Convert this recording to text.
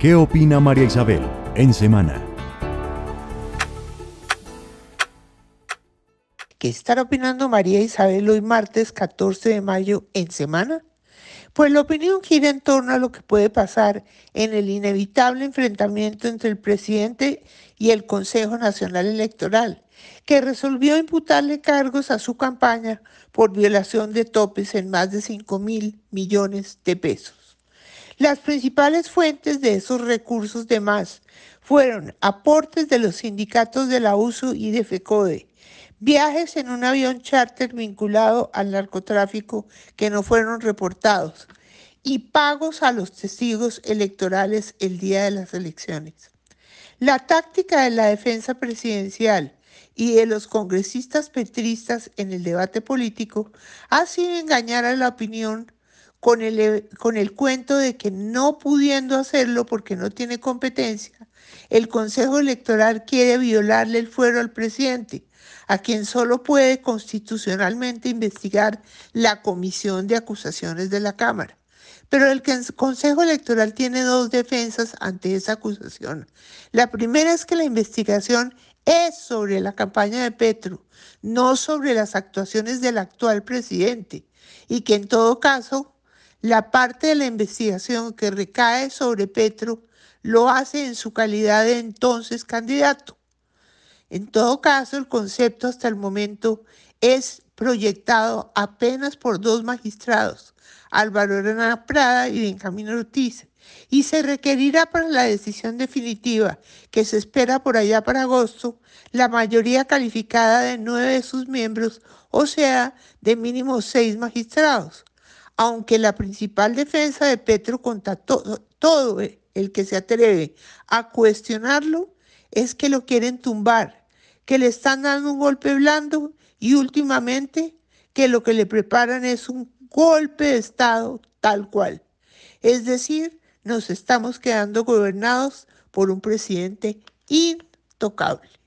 ¿Qué opina María Isabel en semana? ¿Qué estará opinando María Isabel hoy martes 14 de mayo en semana? Pues la opinión gira en torno a lo que puede pasar en el inevitable enfrentamiento entre el presidente y el Consejo Nacional Electoral, que resolvió imputarle cargos a su campaña por violación de topes en más de 5 mil millones de pesos. Las principales fuentes de esos recursos de más fueron aportes de los sindicatos de la USU y de FECODE, viajes en un avión charter vinculado al narcotráfico que no fueron reportados y pagos a los testigos electorales el día de las elecciones. La táctica de la defensa presidencial y de los congresistas petristas en el debate político ha sido engañar a la opinión con el, eh, con el cuento de que no pudiendo hacerlo porque no tiene competencia, el Consejo Electoral quiere violarle el fuero al presidente, a quien solo puede constitucionalmente investigar la Comisión de Acusaciones de la Cámara. Pero el Consejo Electoral tiene dos defensas ante esa acusación. La primera es que la investigación es sobre la campaña de Petro, no sobre las actuaciones del actual presidente, y que en todo caso la parte de la investigación que recae sobre Petro lo hace en su calidad de entonces candidato. En todo caso, el concepto hasta el momento es proyectado apenas por dos magistrados, Álvaro Hernández Prada y Benjamín Ortiz, y se requerirá para la decisión definitiva, que se espera por allá para agosto, la mayoría calificada de nueve de sus miembros, o sea, de mínimo seis magistrados, aunque la principal defensa de Petro contra todo el que se atreve a cuestionarlo es que lo quieren tumbar, que le están dando un golpe blando y últimamente que lo que le preparan es un golpe de Estado tal cual. Es decir, nos estamos quedando gobernados por un presidente intocable.